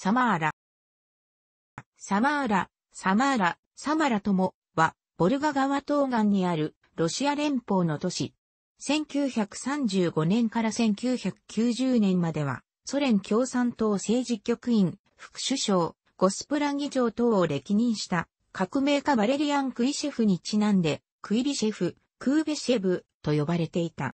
サマーラ。サマーラ、サマーラ、サマラともは、ボルガ川東岸にあるロシア連邦の都市。1935年から1990年までは、ソ連共産党政治局員、副首相、ゴスプラ議長等を歴任した革命家バレリアン・クイシェフにちなんで、クイビシェフ、クーベシェブと呼ばれていた。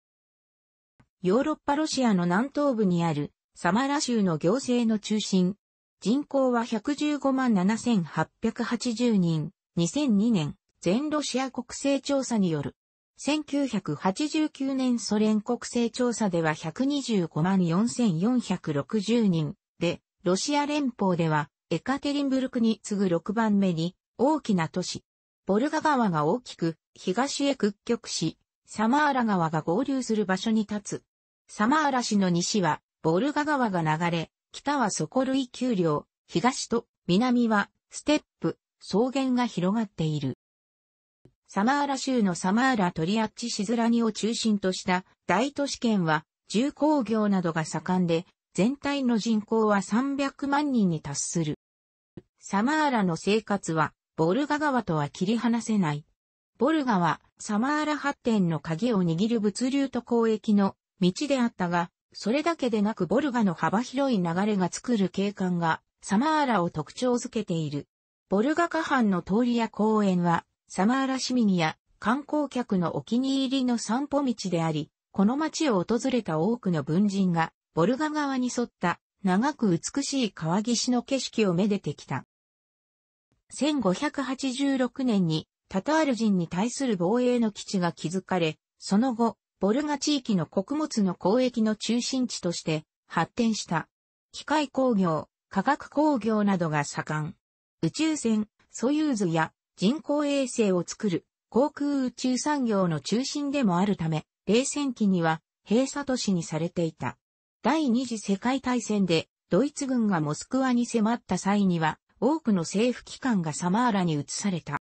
ヨーロッパロシアの南東部にあるサマラ州の行政の中心、人口は115万7880人、2002年、全ロシア国勢調査による。1989年ソ連国勢調査では125万4460人で、ロシア連邦ではエカテリンブルクに次ぐ6番目に大きな都市。ボルガ川が大きく東へ屈曲し、サマーラ川が合流する場所に立つ。サマーラ市の西はボルガ川が流れ、北はソコルイ丘陵、東と南はステップ、草原が広がっている。サマーラ州のサマーラトリアッチシズラニを中心とした大都市圏は重工業などが盛んで、全体の人口は300万人に達する。サマーラの生活はボルガ川とは切り離せない。ボルガはサマーラ発展の鍵を握る物流と交易の道であったが、それだけでなくボルガの幅広い流れが作る景観がサマーラを特徴づけている。ボルガ河畔の通りや公園はサマーラ市民や観光客のお気に入りの散歩道であり、この街を訪れた多くの文人がボルガ川に沿った長く美しい川岸の景色をめでてきた。1586年にタタール人に対する防衛の基地が築かれ、その後、ボルガ地域の穀物の交易の中心地として発展した。機械工業、化学工業などが盛ん。宇宙船、ソユーズや人工衛星を作る航空宇宙産業の中心でもあるため、冷戦期には閉鎖都市にされていた。第二次世界大戦でドイツ軍がモスクワに迫った際には多くの政府機関がサマーラに移された。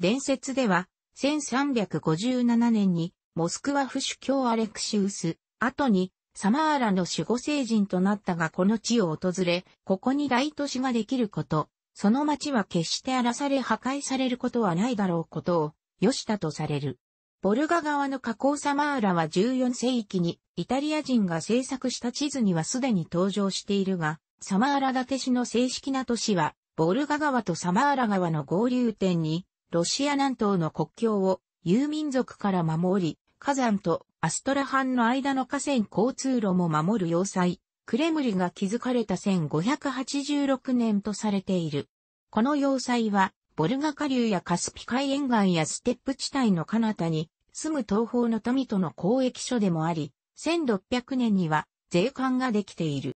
伝説では1357年にモスクワ府主教アレクシウス、後にサマーラの守護聖人となったがこの地を訪れ、ここに大都市ができること、その町は決して荒らされ破壊されることはないだろうことを、良したとされる。ボルガ川の河口サマーラは14世紀にイタリア人が制作した地図にはすでに登場しているが、サマーラ建て市の正式な都市は、ボルガ川とサマーラ川の合流点に、ロシア南東の国境を遊民族から守り、火山とアストラハンの間の河川交通路も守る要塞、クレムリが築かれた1586年とされている。この要塞は、ボルガ下流やカスピ海沿岸やステップ地帯の彼方に、住む東方の民との交易所でもあり、1600年には税関ができている。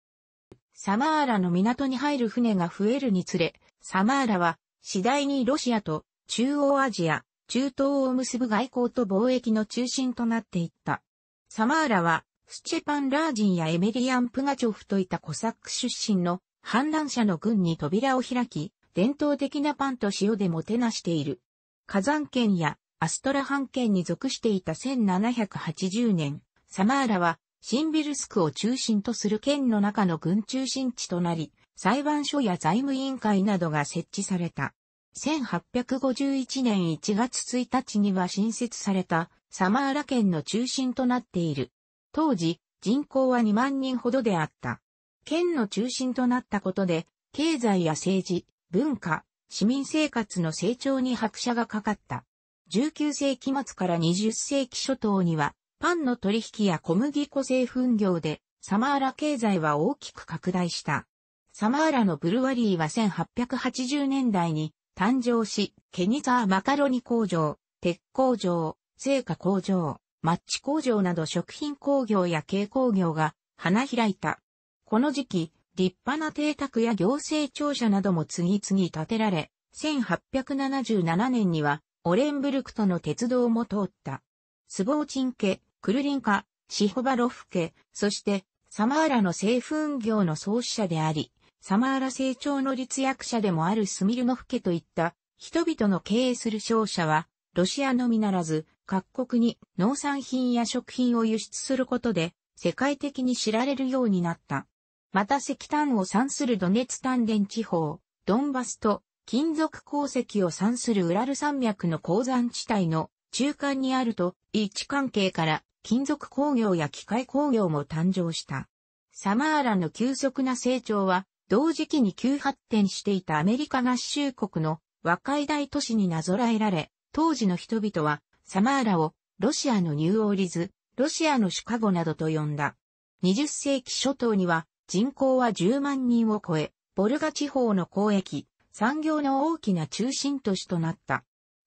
サマーラの港に入る船が増えるにつれ、サマーラは次第にロシアと中央アジア、中東を結ぶ外交と貿易の中心となっていった。サマーラは、スチェパン・ラージンやエメリアン・プガチョフといったコサック出身の反乱者の軍に扉を開き、伝統的なパンと塩でもてなしている。火山県やアストラハン県に属していた1780年、サマーラはシンビルスクを中心とする県の中の軍中心地となり、裁判所や財務委員会などが設置された。1851年1月1日には新設されたサマーラ県の中心となっている。当時、人口は2万人ほどであった。県の中心となったことで、経済や政治、文化、市民生活の成長に拍車がかかった。19世紀末から20世紀初頭には、パンの取引や小麦粉製粉業で、サマーラ経済は大きく拡大した。サマーラのブルワリーは1880年代に誕生し、ケニザーマカロニ工場、鉄工場、製菓工場、マッチ工場など食品工業や軽工業が花開いた。この時期、立派な邸宅や行政庁舎なども次々建てられ、1877年にはオレンブルクとの鉄道も通った。スボーチン家、クルリン家、シホバロフ家、そしてサマーラの製粉業の創始者であり、サマーラ成長の立役者でもあるスミルノフ家といった人々の経営する商社は、ロシアのみならず、各国に農産品や食品を輸出することで、世界的に知られるようになった。また石炭を産するドネツ炭田地方、ドンバスと金属鉱石を産するウラル山脈の鉱山地帯の中間にあると、位置関係から金属工業や機械工業も誕生した。サマーラの急速な成長は、同時期に急発展していたアメリカ合衆国の和解大都市になぞらえられ、当時の人々はサマーラをロシアのニューオーリズ、ロシアのシカゴなどと呼んだ。20世紀初頭には人口は10万人を超え、ボルガ地方の交易、産業の大きな中心都市となった。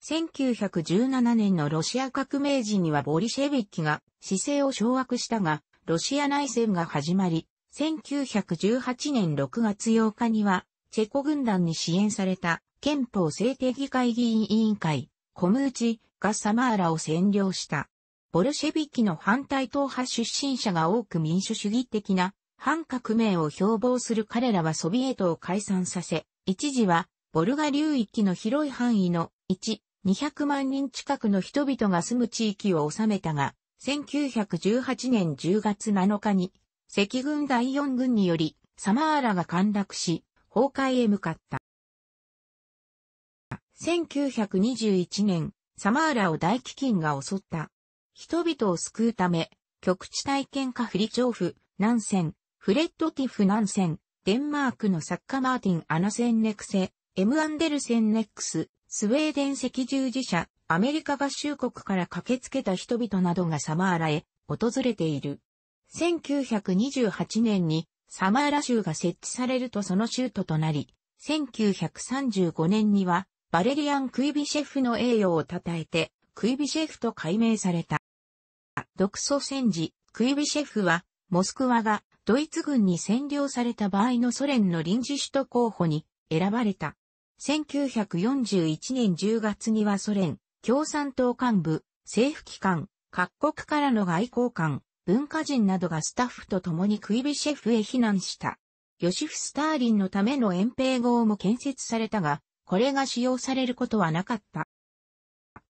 1917年のロシア革命時にはボリシェビッキが姿勢を掌握したが、ロシア内戦が始まり、1918年6月8日には、チェコ軍団に支援された憲法制定議会議員委員会、コムーチがサマーラを占領した。ボルシェビキの反対党派出身者が多く民主主義的な反革命を標榜する彼らはソビエトを解散させ、一時はボルガ流域の広い範囲の1、200万人近くの人々が住む地域を治めたが、1918年10月7日に赤軍第四軍により、サマーラが陥落し、崩壊へ向かった。1921年、サマーラを大飢饉が襲った。人々を救うため、極地体験家フリチョーフ、南戦、フレッドティフ南戦、デンマークの作家マーティン・アナセンネクセ、エム・アンデルセンネックス、スウェーデン赤十字社、アメリカ合衆国から駆けつけた人々などがサマーラへ訪れている。1928年にサマーラ州が設置されるとその州都となり、1935年にはバレリアン・クイビシェフの栄誉を称えて、クイビシェフと改名された。独ソ戦時、クイビシェフは、モスクワがドイツ軍に占領された場合のソ連の臨時首都候補に選ばれた。1941年10月にはソ連、共産党幹部、政府機関、各国からの外交官、文化人などがスタッフと共にクイビシェフへ避難した。ヨシフ・スターリンのための遠平号も建設されたが、これが使用されることはなかった。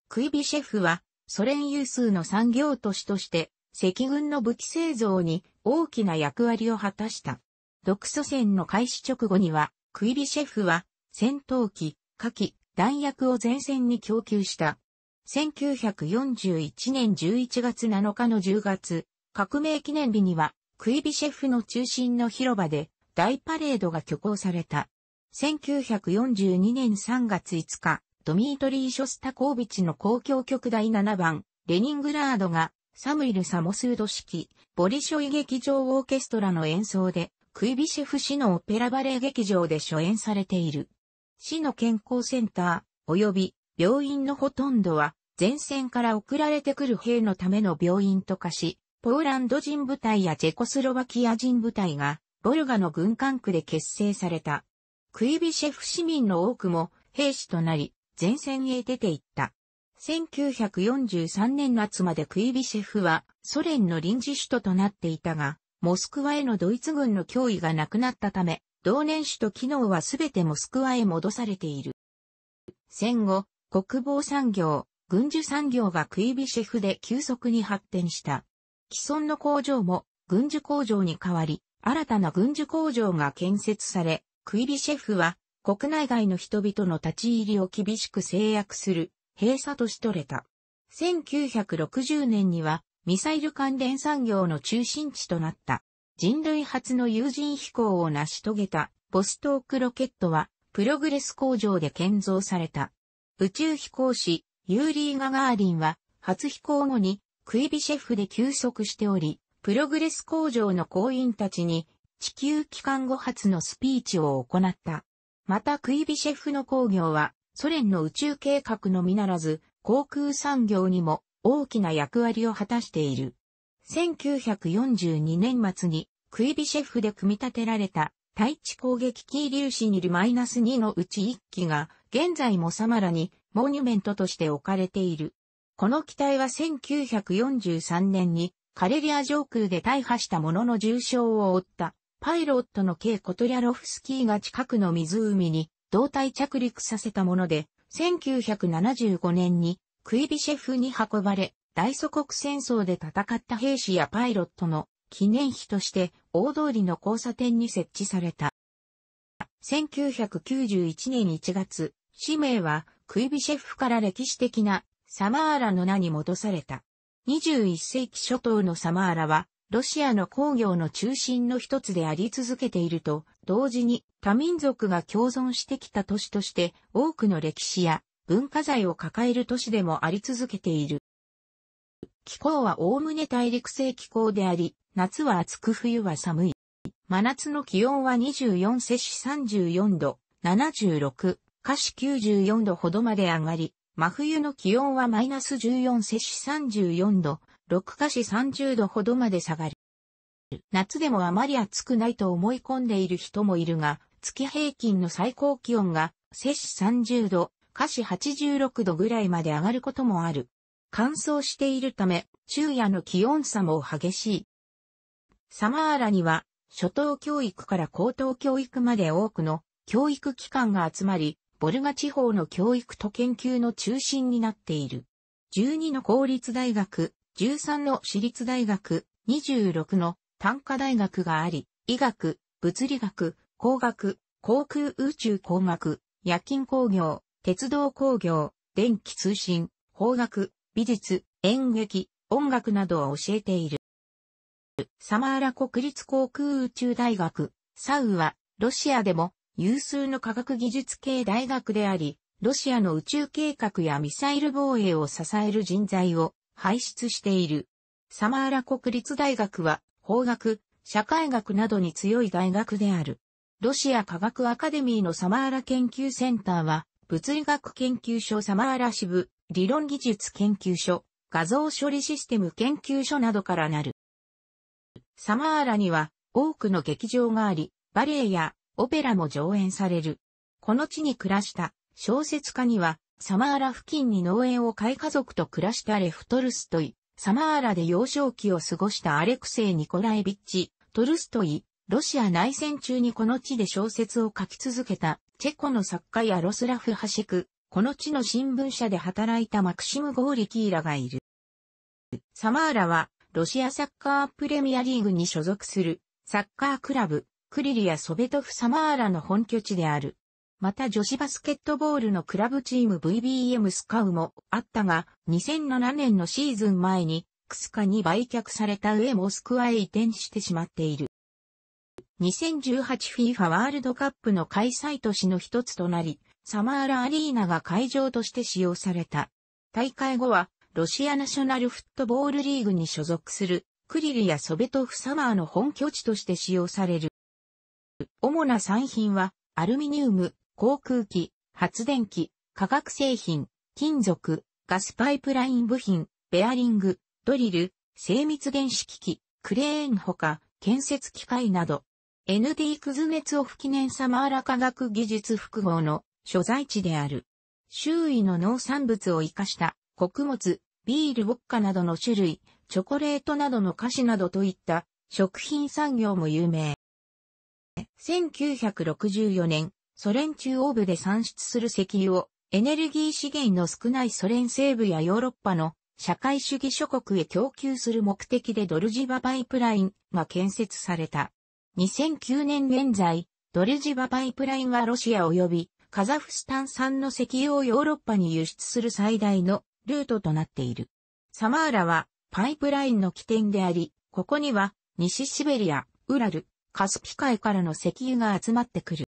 クイビシェフは、ソ連有数の産業都市として、赤軍の武器製造に大きな役割を果たした。独ソ戦の開始直後には、クイビシェフは、戦闘機、火器、弾薬を前線に供給した。1941年11月7日の10月、革命記念日には、クイビシェフの中心の広場で大パレードが挙行された。1942年3月5日、ドミートリー・ショスタコービチの公共局第7番、レニングラードが、サムイル・サモスード式、ボリショイ劇場オーケストラの演奏で、クイビシェフ市のオペラバレー劇場で初演されている。市の健康センター、及び病院のほとんどは、前線から送られてくる兵のための病院と化し、ポーランド人部隊やチェコスロバキア人部隊が、ボルガの軍管区で結成された。クイビシェフ市民の多くも兵士となり、前線へ出ていった。1943年夏までクイビシェフはソ連の臨時首都となっていたが、モスクワへのドイツ軍の脅威がなくなったため、同年首都機能はすべてモスクワへ戻されている。戦後、国防産業、軍需産業がクイビシェフで急速に発展した。既存の工場も軍需工場に変わり、新たな軍需工場が建設され、クイビシェフは国内外の人々の立ち入りを厳しく制約する閉鎖としとれた。1960年にはミサイル関連産業の中心地となった人類初の有人飛行を成し遂げたボストークロケットはプログレス工場で建造された。宇宙飛行士ユーリー・ガガーリンは初飛行後にクイビシェフで休息しており、プログレス工場の工員たちに地球帰還後発のスピーチを行った。またクイビシェフの工業はソ連の宇宙計画のみならず航空産業にも大きな役割を果たしている。1942年末にクイビシェフで組み立てられた対地攻撃機粒子にいるマイナス2のうち1機が現在もサマラにモニュメントとして置かれている。この機体は1943年にカレリア上空で大破したものの重傷を負ったパイロットの K コトリャロフスキーが近くの湖に胴体着陸させたもので、1975年にクイビシェフに運ばれ、大祖国戦争で戦った兵士やパイロットの記念碑として大通りの交差点に設置された。1991年1月、氏名はクイビシェフから歴史的なサマーラの名に戻された。21世紀初頭のサマーラは、ロシアの工業の中心の一つであり続けていると、同時に多民族が共存してきた都市として多くの歴史や文化財を抱える都市でもあり続けている。気候はおおむね大陸性気候であり、夏は暑く冬は寒い。真夏の気温は24摂氏34度、76、下氏94度ほどまで上がり、真冬の気温はマイナス14摂氏34度、6カ氏30度ほどまで下がる。夏でもあまり暑くないと思い込んでいる人もいるが、月平均の最高気温が摂氏30度、華氏86度ぐらいまで上がることもある。乾燥しているため、昼夜の気温差も激しい。サマーラには、初等教育から高等教育まで多くの教育機関が集まり、ボルガ地方の教育と研究の中心になっている。12の公立大学、13の私立大学、26の単科大学があり、医学、物理学、工学、航空宇宙工学、夜勤工業、鉄道工業、電気通信、法学、美術、演劇、音楽などを教えている。サマーラ国立航空宇宙大学、サウは、ロシアでも有数の科学技術系大学であり、ロシアの宇宙計画やミサイル防衛を支える人材を輩出している。サマーラ国立大学は、法学、社会学などに強い大学である。ロシア科学アカデミーのサマーラ研究センターは、物理学研究所サマーラ支部、理論技術研究所、画像処理システム研究所などからなる。サマーラには多くの劇場があり、バレエやオペラも上演される。この地に暮らした小説家には、サマーラ付近に農園を買い家族と暮らしたレフトルストイ、サマーラで幼少期を過ごしたアレクセイ・ニコライビッチ、トルストイ、ロシア内戦中にこの地で小説を書き続けた、チェコの作家やロスラフ・ハシク、この地の新聞社で働いたマクシム・ゴーリキーラがいる。サマーラは、ロシアサッカープレミアリーグに所属する、サッカークラブ、クリリやソベトフサマーラの本拠地である。また女子バスケットボールのクラブチーム VBM スカウもあったが、2007年のシーズン前に、クスカに売却された上モスクワへ移転してしまっている。2018FIFA ワールドカップの開催都市の一つとなり、サマーラアリーナが会場として使用された。大会後は、ロシアナショナルフットボールリーグに所属する、クリリやソベトフサマーの本拠地として使用される。主な産品は、アルミニウム、航空機、発電機、化学製品、金属、ガスパイプライン部品、ベアリング、ドリル、精密原子機器、クレーンほか、建設機械など、ND クズネツオフ記念サマーラ科学技術複合の所在地である。周囲の農産物を活かした穀物、ビールウォッカなどの種類、チョコレートなどの菓子などといった食品産業も有名。1964年、ソ連中央部で産出する石油をエネルギー資源の少ないソ連西部やヨーロッパの社会主義諸国へ供給する目的でドルジバパイプラインが建設された。2009年現在、ドルジバパイプラインはロシア及びカザフスタン産の石油をヨーロッパに輸出する最大のルートとなっている。サマーラはパイプラインの起点であり、ここには西シベリア、ウラル、カスピ海からの石油が集まってくる。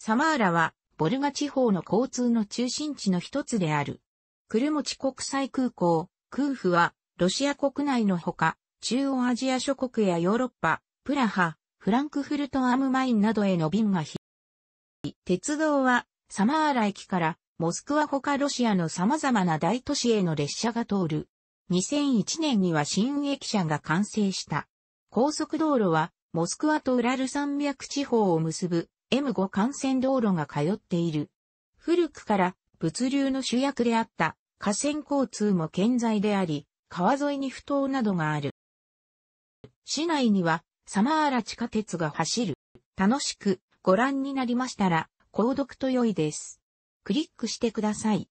サマーラは、ボルガ地方の交通の中心地の一つである。クルモチ国際空港、空府は、ロシア国内のほか、中央アジア諸国やヨーロッパ、プラハ、フランクフルトアムマインなどへの便が飛。鉄道は、サマーラ駅から、モスクワほかロシアの様々な大都市への列車が通る。2001年には新駅舎が完成した。高速道路は、モスクワとウラル山脈地方を結ぶ M5 幹線道路が通っている。古くから物流の主役であった河川交通も健在であり、川沿いに不当などがある。市内にはサマーラ地下鉄が走る。楽しくご覧になりましたら、購読と良いです。クリックしてください。